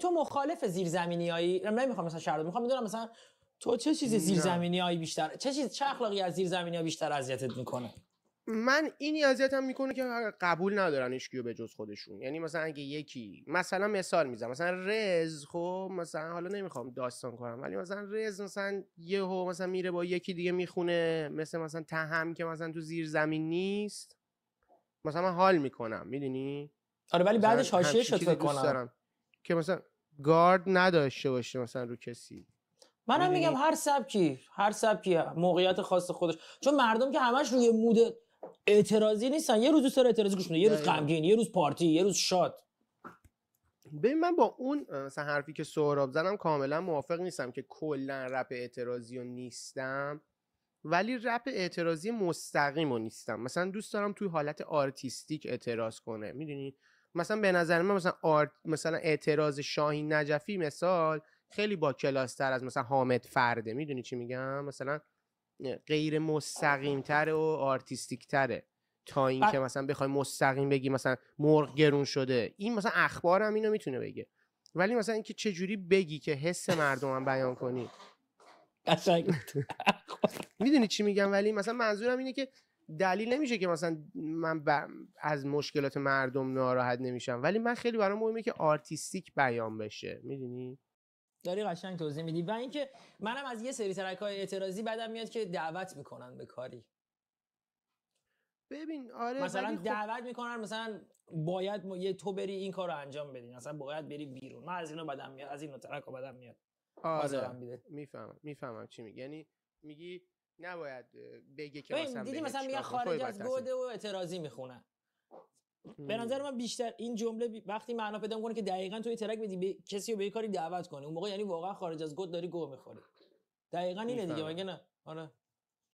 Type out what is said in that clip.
تو مخالف زیرزمینیایی من نمیخوام مثلا شرط میخوام میدونم مثلا تو چه چیز زیرزمینیایی بیشتر چه چیز چه اخلاقی از زیرزمینیا بیشتر اذیتت میکنه من این اذیتم میکنه که قبول ندارن اشکیو به جز خودشون یعنی مثلا اگه یکی مثلا مثال میزنم مثلا رز خب مثلا حالا نمیخوام داستان کنم ولی مثلا رز مثلا یهو مثلا میره با یکی دیگه میخونه مثل مثلا تهم که مثلا تو زیر زمین نیست مثلا من حال میکنم میدونی آره ولی بعدش حاشیه شد فکر کنم که مثلا گارد نداشته باشه مثلا رو کسی منم یعنی میگم هر سبکی هر سبکی موقعیت خاص خودش چون مردم که همش روی مود اعتراضی نیستن یه روز دوست اعتراضی گوش یه روز غمگین یه روز پارتی یه روز شاد ببین من با اون مثلا حرفی که سهراب زنم کاملا موافق نیستم که کلا رپ اعتراضی رو نیستم ولی رپ اعتراضی مستقیم رو نیستم مثلا دوست دارم توی حالت آرتیستیک اعتراض کنه میدونی مثلا به نظر من مثلا آرت مثلا اعتراض شاهین نجفی مثال خیلی با کلاس تر از مثلا حامد فرده میدونی چی میگم مثلا غیر مستقیم تره و آرتیستیک تره تا اینکه مثلا بخوای مستقیم بگی مثلا مرغ گرون شده این مثلا اخبار هم اینو میتونه بگه ولی مثلا اینکه چه جوری بگی که حس مردم هم بیان کنی میدونی چی میگم ولی مثلا منظورم اینه که دلیل نمیشه که مثلا من از مشکلات مردم ناراحت نمیشم ولی من خیلی برام مهمه که آرتیستیک بیان بشه میدونی داری قشنگ توضیح میدی و اینکه منم از یه سری ترک های اعتراضی بعدم میاد که دعوت میکنن به کاری ببین آره مثلا خب دعوت میکنن مثلا باید یه تو بری این کار انجام بدی مثلا باید بری بیرون من از اینو بدم میاد از اینو ترک بدم میاد آره میفهمم میفهمم چی میگی یعنی میگی نباید بگه که مثلا دیدی مثلا میگن خارج از گوده و اعتراضی میخونه به نظر من بیشتر این جمله وقتی معنا پیدا میکنه که دقیقا توی ترک بدی کسی رو به کاری دعوت کنی اون موقع یعنی واقعا خارج از گود داری گو میخوری دقیقا اینه دیگه مگه نه آره